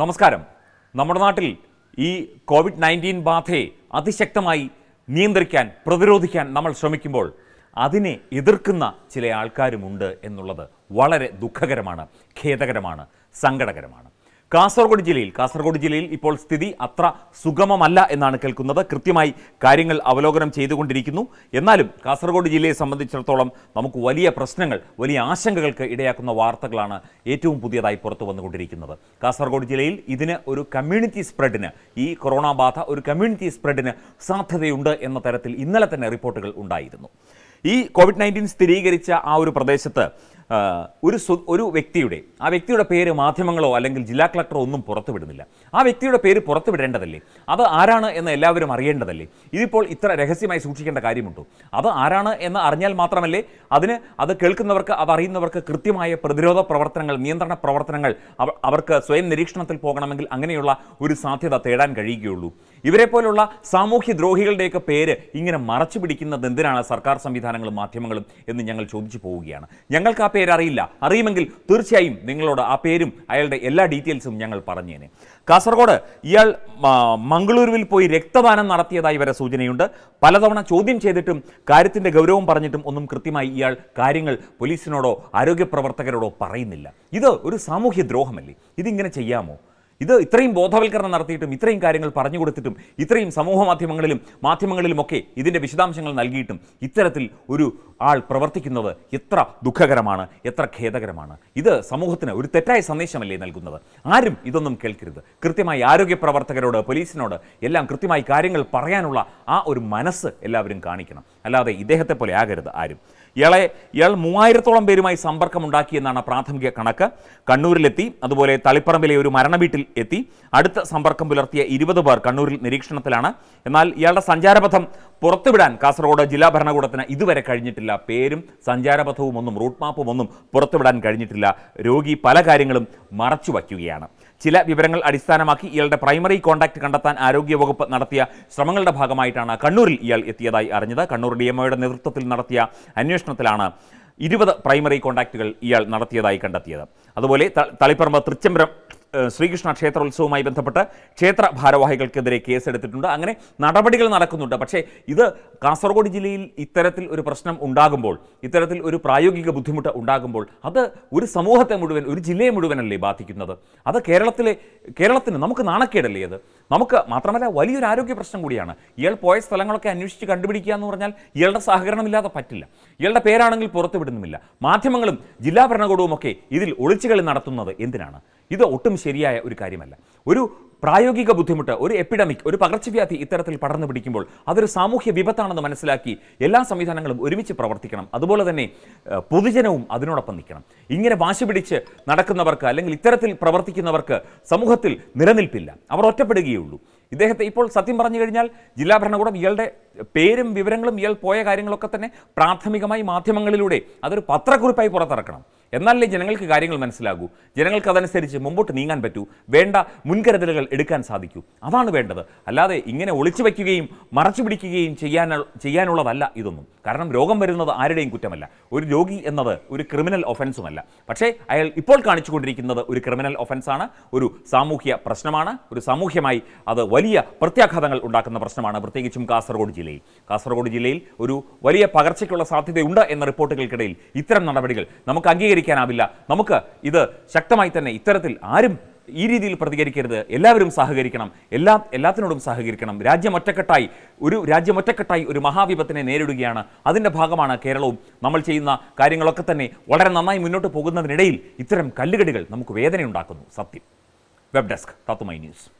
നമസ്കാരം നമ്മുടെ നാട്ടിൽ ഈ കോവിഡ് നയൻറ്റീൻ ബാധയെ അതിശക്തമായി നിയന്ത്രിക്കാൻ പ്രതിരോധിക്കാൻ നമ്മൾ ശ്രമിക്കുമ്പോൾ അതിനെ എതിർക്കുന്ന ചില ആൾക്കാരുമുണ്ട് എന്നുള്ളത് വളരെ ദുഃഖകരമാണ് ഖേദകരമാണ് സങ്കടകരമാണ് കാസർഗോഡ് ജില്ലയിൽ കാസർഗോഡ് ജില്ലയിൽ ഇപ്പോൾ സ്ഥിതി അത്ര സുഗമമല്ല എന്നാണ് കേൾക്കുന്നത് കൃത്യമായി കാര്യങ്ങൾ അവലോകനം ചെയ്തുകൊണ്ടിരിക്കുന്നു എന്നാലും കാസർഗോഡ് ജില്ലയെ സംബന്ധിച്ചിടത്തോളം നമുക്ക് വലിയ പ്രശ്നങ്ങൾ വലിയ ആശങ്കകൾക്ക് ഇടയാക്കുന്ന വാർത്തകളാണ് ഏറ്റവും പുതിയതായി പുറത്തു വന്നുകൊണ്ടിരിക്കുന്നത് കാസർഗോഡ് ജില്ലയിൽ ഇതിന് ഒരു കമ്മ്യൂണിറ്റി സ്പ്രെഡിന് ഈ കൊറോണ ബാധ ഒരു കമ്മ്യൂണിറ്റി സ്പ്രെഡിന് സാധ്യതയുണ്ട് എന്ന തരത്തിൽ ഇന്നലെ തന്നെ റിപ്പോർട്ടുകൾ ഉണ്ടായിരുന്നു ഈ കോവിഡ് നയൻറ്റീൻ സ്ഥിരീകരിച്ച ആ ഒരു പ്രദേശത്ത് ഒരു ഒരു വ്യക്തിയുടെ ആ വ്യക്തിയുടെ പേര് മാധ്യമങ്ങളോ അല്ലെങ്കിൽ ജില്ലാ കളക്ടറോ ഒന്നും പുറത്തുവിടുന്നില്ല ആ വ്യക്തിയുടെ പേര് പുറത്തുവിടേണ്ടതല്ലേ അത് ആരാണ് എന്ന് എല്ലാവരും അറിയേണ്ടതല്ലേ ഇതിപ്പോൾ ഇത്ര രഹസ്യമായി സൂക്ഷിക്കേണ്ട കാര്യമുണ്ടോ അത് ആരാണ് എന്ന് അറിഞ്ഞാൽ മാത്രമല്ലേ അതിന് അത് കേൾക്കുന്നവർക്ക് അത് അറിയുന്നവർക്ക് കൃത്യമായ പ്രതിരോധ പ്രവർത്തനങ്ങൾ നിയന്ത്രണ പ്രവർത്തനങ്ങൾ അവർക്ക് സ്വയം നിരീക്ഷണത്തിൽ പോകണമെങ്കിൽ അങ്ങനെയുള്ള ഒരു സാധ്യത തേടാൻ കഴിയുകയുള്ളൂ ഇവരെ പോലുള്ള സാമൂഹ്യ ദ്രോഹികളുടെയൊക്കെ പേര് ഇങ്ങനെ മറച്ചു പിടിക്കുന്നത് എന്തിനാണ് സർക്കാർ സംവിധാനങ്ങളും മാധ്യമങ്ങളും എന്ന് ഞങ്ങൾ ചോദിച്ചു പോവുകയാണ് ഞങ്ങൾക്ക് ആ പേര് അറിയില്ല അറിയുമെങ്കിൽ തീർച്ചയായും നിങ്ങളോട് ആ പേരും അയാളുടെ എല്ലാ ഡീറ്റെയിൽസും ഞങ്ങൾ പറഞ്ഞേനെ കാസർഗോഡ് ഇയാൾ മംഗളൂരുവിൽ പോയി രക്തദാനം നടത്തിയതായി വരെ സൂചനയുണ്ട് പലതവണ ചോദ്യം ചെയ്തിട്ടും കാര്യത്തിൻ്റെ ഗൗരവം പറഞ്ഞിട്ടും ഒന്നും കൃത്യമായി ഇയാൾ കാര്യങ്ങൾ പോലീസിനോടോ ആരോഗ്യ പ്രവർത്തകരോടോ പറയുന്നില്ല ഇത് ഒരു സാമൂഹ്യ ദ്രോഹമല്ലേ ഇതിങ്ങനെ ചെയ്യാമോ ഇത് ഇത്രയും ബോധവൽക്കരണം നടത്തിയിട്ടും ഇത്രയും കാര്യങ്ങൾ പറഞ്ഞു കൊടുത്തിട്ടും ഇത്രയും സമൂഹ മാധ്യമങ്ങളിലും മാധ്യമങ്ങളിലുമൊക്കെ ഇതിൻ്റെ വിശദാംശങ്ങൾ നൽകിയിട്ടും ഇത്തരത്തിൽ ഒരു ആൾ പ്രവർത്തിക്കുന്നത് എത്ര ദുഃഖകരമാണ് എത്ര ഖേദകരമാണ് ഇത് സമൂഹത്തിന് ഒരു തെറ്റായ സന്ദേശമല്ലേ നൽകുന്നത് ആരും ഇതൊന്നും കേൾക്കരുത് കൃത്യമായി ആരോഗ്യ പ്രവർത്തകരോട് പോലീസിനോട് എല്ലാം കൃത്യമായി കാര്യങ്ങൾ പറയാനുള്ള ആ ഒരു മനസ്സ് എല്ലാവരും കാണിക്കണം അല്ലാതെ ഇദ്ദേഹത്തെ പോലെ ആകരുത് ആരും ഇയാളെ ഇയാൾ മൂവായിരത്തോളം പേരുമായി സമ്പർക്കമുണ്ടാക്കിയെന്നാണ് പ്രാഥമിക കണക്ക് കണ്ണൂരിലെത്തി അതുപോലെ തളിപ്പറമ്പിലെ ഒരു മരണവീട്ടിൽ എത്തി അടുത്ത സമ്പർക്കം പുലർത്തിയ ഇരുപത് പേർ കണ്ണൂരിൽ നിരീക്ഷണത്തിലാണ് എന്നാൽ ഇയാളുടെ സഞ്ചാരപഥം പുറത്തുവിടാൻ കാസർഗോഡ് ജില്ലാ ഭരണകൂടത്തിന് ഇതുവരെ കഴിഞ്ഞിട്ടില്ല പേരും സഞ്ചാരപഥവും ഒന്നും റൂട്ട് മാപ്പും ഒന്നും പുറത്തുവിടാൻ കഴിഞ്ഞിട്ടില്ല രോഗി പല കാര്യങ്ങളും മറച്ചു വയ്ക്കുകയാണ് ചില വിവരങ്ങൾ അടിസ്ഥാനമാക്കി ഇയാളുടെ പ്രൈമറി കോൺടാക്ട് കണ്ടെത്താൻ ആരോഗ്യവകുപ്പ് നടത്തിയ ശ്രമങ്ങളുടെ ഭാഗമായിട്ടാണ് കണ്ണൂരിൽ ഇയാൾ എത്തിയതായി അറിഞ്ഞത് കണ്ണൂർ ഡി എംഒയുടെ നേതൃത്വത്തിൽ നടത്തിയ അന്വേഷണത്തിലാണ് ഇരുപത് പ്രൈമറി കോൺടാക്റ്റുകൾ ഇയാൾ നടത്തിയതായി കണ്ടെത്തിയത് അതുപോലെ തളിപ്പറമ്പ് തൃച്ചംബരം ശ്രീകൃഷ്ണ ക്ഷേത്രോത്സവവുമായി ബന്ധപ്പെട്ട് ക്ഷേത്ര ഭാരവാഹികൾക്കെതിരെ കേസെടുത്തിട്ടുണ്ട് അങ്ങനെ നടപടികൾ നടക്കുന്നുണ്ട് പക്ഷേ ഇത് കാസർഗോഡ് ജില്ലയിൽ ഇത്തരത്തിൽ ഒരു പ്രശ്നം ഉണ്ടാകുമ്പോൾ ഇത്തരത്തിൽ ഒരു പ്രായോഗിക ബുദ്ധിമുട്ട് ഉണ്ടാകുമ്പോൾ അത് ഒരു സമൂഹത്തെ മുഴുവൻ ഒരു ജില്ലയെ മുഴുവനല്ലേ ബാധിക്കുന്നത് അത് കേരളത്തിലെ കേരളത്തിന് നമുക്ക് നാണക്കേടല്ലേ അത് നമുക്ക് മാത്രമല്ല വലിയൊരു ആരോഗ്യ പ്രശ്നം കൂടിയാണ് ഇയാൾ പോയ സ്ഥലങ്ങളൊക്കെ അന്വേഷിച്ച് കണ്ടുപിടിക്കുക എന്ന് പറഞ്ഞാൽ ഇയാളുടെ സഹകരണമില്ലാതെ പറ്റില്ല ഇയാളുടെ പേരാണെങ്കിൽ പുറത്തുവിടുന്നുമില്ല മാധ്യമങ്ങളും ജില്ലാ ഭരണകൂടവും ഒക്കെ ഇതിൽ ഒളിച്ചുകളി നടത്തുന്നത് എന്തിനാണ് ഇത് ഒട്ടും ശരിയായ ഒരു കാര്യമല്ല ഒരു പ്രായോഗിക ബുദ്ധിമുട്ട് ഒരു എപ്പിഡമിക് ഒരു പകർച്ചവ്യാധി ഇത്തരത്തിൽ പടർന്നു പിടിക്കുമ്പോൾ അതൊരു സാമൂഹ്യ വിപത്താണെന്ന് മനസ്സിലാക്കി എല്ലാ സംവിധാനങ്ങളും ഒരുമിച്ച് പ്രവർത്തിക്കണം അതുപോലെ തന്നെ പൊതുജനവും അതിനോടൊപ്പം നിൽക്കണം ഇങ്ങനെ വാശി പിടിച്ച് നടക്കുന്നവർക്ക് അല്ലെങ്കിൽ ഇത്തരത്തിൽ പ്രവർത്തിക്കുന്നവർക്ക് സമൂഹത്തിൽ നിലനിൽപ്പില്ല അവർ ഒറ്റപ്പെടുകയുള്ളൂ ഇദ്ദേഹത്തെ ഇപ്പോൾ സത്യം പറഞ്ഞു കഴിഞ്ഞാൽ ജില്ലാ ഭരണകൂടം ഇയാളുടെ പേരും വിവരങ്ങളും ഇയാൾ പോയ കാര്യങ്ങളൊക്കെ തന്നെ പ്രാഥമികമായി മാധ്യമങ്ങളിലൂടെ അതൊരു പത്രക്കുറിപ്പായി പുറത്തിറക്കണം എന്നാലേ ജനങ്ങൾക്ക് കാര്യങ്ങൾ മനസ്സിലാകൂ ജനങ്ങൾക്ക് അതനുസരിച്ച് മുമ്പോട്ട് നീങ്ങാൻ പറ്റൂ വേണ്ട മുൻകരുതലുകൾ എടുക്കാൻ സാധിക്കൂ അതാണ് വേണ്ടത് അല്ലാതെ ഇങ്ങനെ ഒളിച്ചു വയ്ക്കുകയും മറച്ചു പിടിക്കുകയും ചെയ്യാൻ ചെയ്യാനുള്ളതല്ല ഇതൊന്നും കാരണം രോഗം വരുന്നത് ആരുടെയും കുറ്റമല്ല ഒരു രോഗി എന്നത് ഒരു ക്രിമിനൽ ഒഫൻസുമല്ല പക്ഷേ അയാൾ ഇപ്പോൾ കാണിച്ചുകൊണ്ടിരിക്കുന്നത് ഒരു ക്രിമിനൽ ഒഫൻസാണ് ഒരു സാമൂഹ്യ പ്രശ്നമാണ് ഒരു സാമൂഹ്യമായി അത് വലിയ പ്രത്യാഘാതങ്ങൾ ഉണ്ടാക്കുന്ന പ്രശ്നമാണ് പ്രത്യേകിച്ചും കാസർഗോഡ് ജില്ലയിൽ കാസർഗോഡ് ജില്ലയിൽ ഒരു വലിയ പകർച്ചയ്ക്കുള്ള സാധ്യതയുണ്ട് എന്ന റിപ്പോർട്ടുകൾക്കിടയിൽ ഇത്തരം നടപടികൾ നമുക്ക് അംഗീകരിക്കാം പ്രതികരിക്കാനാവില്ല നമുക്ക് ഇത് ശക്തമായി തന്നെ ഇത്തരത്തിൽ ആരും ഈ രീതിയിൽ പ്രതികരിക്കരുത് എല്ലാവരും സഹകരിക്കണം എല്ലാ എല്ലാത്തിനോടും സഹകരിക്കണം രാജ്യം ഒറ്റക്കെട്ടായി ഒരു രാജ്യം ഒറ്റക്കെട്ടായി ഒരു മഹാവിപത്തിനെ നേരിടുകയാണ് അതിൻ്റെ ഭാഗമാണ് കേരളവും നമ്മൾ ചെയ്യുന്ന കാര്യങ്ങളൊക്കെ തന്നെ വളരെ നന്നായി മുന്നോട്ട് പോകുന്നതിനിടയിൽ ഇത്തരം കല്ലുകടികൾ നമുക്ക് വേദനയുണ്ടാക്കുന്നു സത്യം വെബ് ഡെസ്ക് തത്തുമൈ ന്യൂസ്